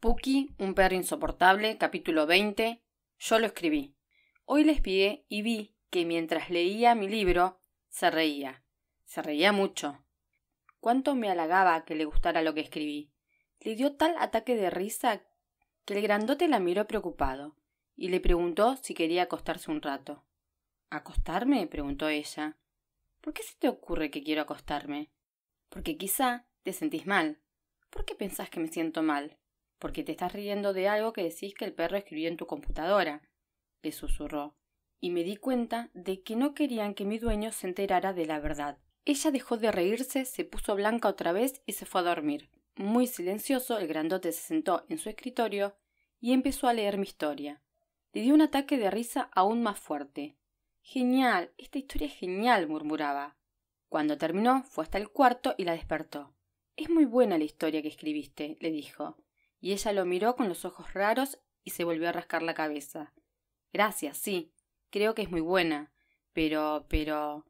Puki, un perro insoportable, capítulo 20. Yo lo escribí. Hoy les espié y vi que mientras leía mi libro, se reía. Se reía mucho. Cuánto me halagaba que le gustara lo que escribí. Le dio tal ataque de risa que el grandote la miró preocupado y le preguntó si quería acostarse un rato. ¿Acostarme? preguntó ella. ¿Por qué se te ocurre que quiero acostarme? Porque quizá te sentís mal. ¿Por qué pensás que me siento mal? porque te estás riendo de algo que decís que el perro escribió en tu computadora, le susurró, y me di cuenta de que no querían que mi dueño se enterara de la verdad. Ella dejó de reírse, se puso blanca otra vez y se fue a dormir. Muy silencioso, el grandote se sentó en su escritorio y empezó a leer mi historia. Le dio un ataque de risa aún más fuerte. Genial, esta historia es genial, murmuraba. Cuando terminó, fue hasta el cuarto y la despertó. Es muy buena la historia que escribiste, le dijo y ella lo miró con los ojos raros y se volvió a rascar la cabeza. Gracias, sí. Creo que es muy buena. Pero. pero.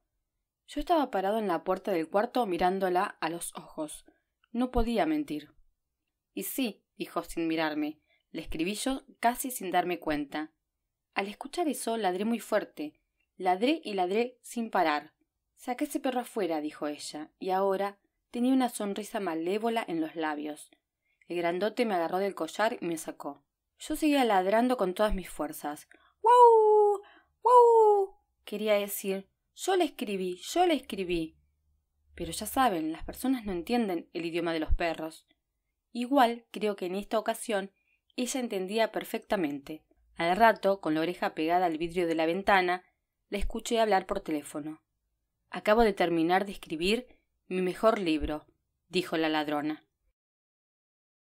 Yo estaba parado en la puerta del cuarto mirándola a los ojos. No podía mentir. Y sí, dijo sin mirarme. Le escribí yo casi sin darme cuenta. Al escuchar eso ladré muy fuerte. Ladré y ladré sin parar. Saqué ese perro afuera, dijo ella, y ahora tenía una sonrisa malévola en los labios. El grandote me agarró del collar y me sacó. Yo seguía ladrando con todas mis fuerzas. ¡Wow! ¡Wow! Quería decir, yo le escribí, yo le escribí. Pero ya saben, las personas no entienden el idioma de los perros. Igual creo que en esta ocasión ella entendía perfectamente. Al rato, con la oreja pegada al vidrio de la ventana, la escuché hablar por teléfono. Acabo de terminar de escribir mi mejor libro, dijo la ladrona.